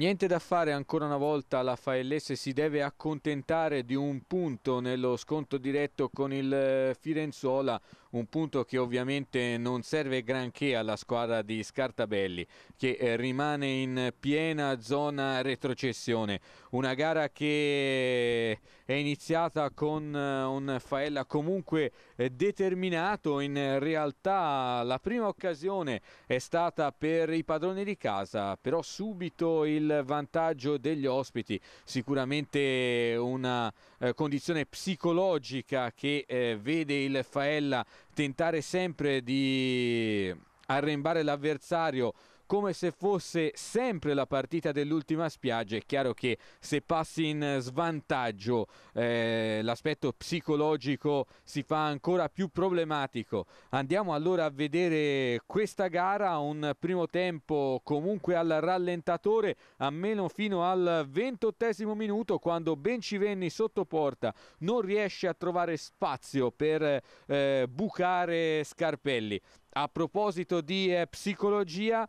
Niente da fare ancora una volta, la Faellese si deve accontentare di un punto nello sconto diretto con il eh, Firenzuola, un punto che ovviamente non serve granché alla squadra di Scartabelli che eh, rimane in piena zona retrocessione. Una gara che è iniziata con eh, un Faella comunque eh, determinato, in realtà la prima occasione è stata per i padroni di casa, però subito il vantaggio degli ospiti, sicuramente una eh, condizione psicologica che vede il Faella tentare sempre di arrembare l'avversario come se fosse sempre la partita dell'ultima spiaggia. È chiaro che se passi in svantaggio eh, l'aspetto psicologico si fa ancora più problematico. Andiamo allora a vedere questa gara, un primo tempo comunque al rallentatore, almeno fino al 28 minuto quando Bencivenni sotto porta non riesce a trovare spazio per eh, bucare Scarpelli. A proposito di eh, psicologia,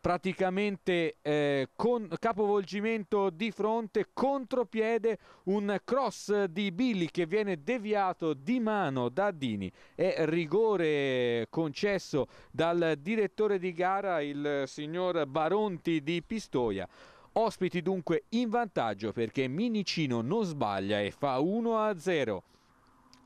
praticamente eh, con capovolgimento di fronte, contropiede, un cross di Billy che viene deviato di mano da Dini È rigore concesso dal direttore di gara, il signor Baronti di Pistoia. Ospiti dunque in vantaggio perché Minicino non sbaglia e fa 1-0.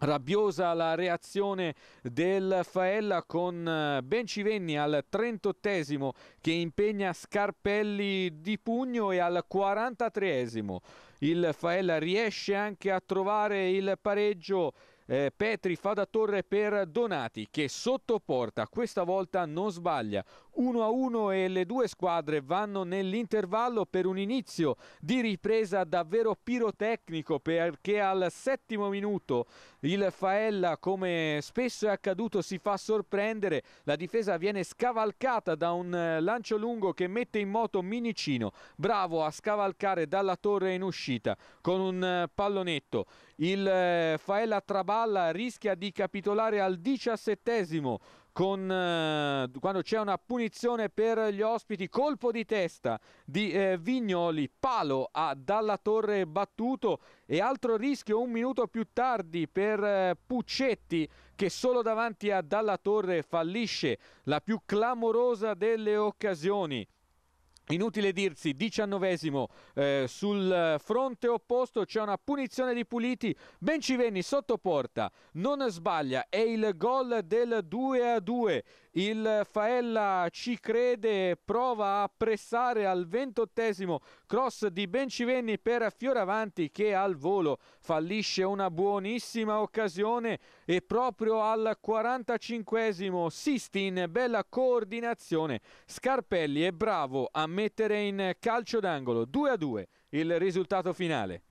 Rabbiosa la reazione del Faella con eh, Bencivenni al 38esimo che impegna Scarpelli di pugno e al 43esimo. Il Faella riesce anche a trovare il pareggio. Eh, Petri fa da torre per Donati che sottoporta, questa volta non sbaglia. 1 a 1 e le due squadre vanno nell'intervallo per un inizio di ripresa davvero pirotecnico perché al settimo minuto il Faella come spesso è accaduto si fa sorprendere la difesa viene scavalcata da un eh, lancio lungo che mette in moto Minicino bravo a scavalcare dalla torre in uscita con un eh, pallonetto il eh, Faella traballa rischia di capitolare al diciassettesimo con, eh, quando c'è una punizione per gli ospiti, colpo di testa di eh, Vignoli, palo a Dalla Torre battuto e altro rischio un minuto più tardi per eh, Puccetti che solo davanti a Dalla Torre fallisce la più clamorosa delle occasioni. Inutile dirsi, diciannovesimo eh, sul fronte opposto c'è una punizione di Puliti, Bencivenni sotto porta, non sbaglia, è il gol del 2 a 2 il Faella ci crede, prova a pressare al ventottesimo cross di Bencivenni per Fioravanti che al volo fallisce una buonissima occasione e proprio al 45esimo Sistin, bella coordinazione, Scarpelli è bravo a mettere in calcio d'angolo 2 a 2 il risultato finale.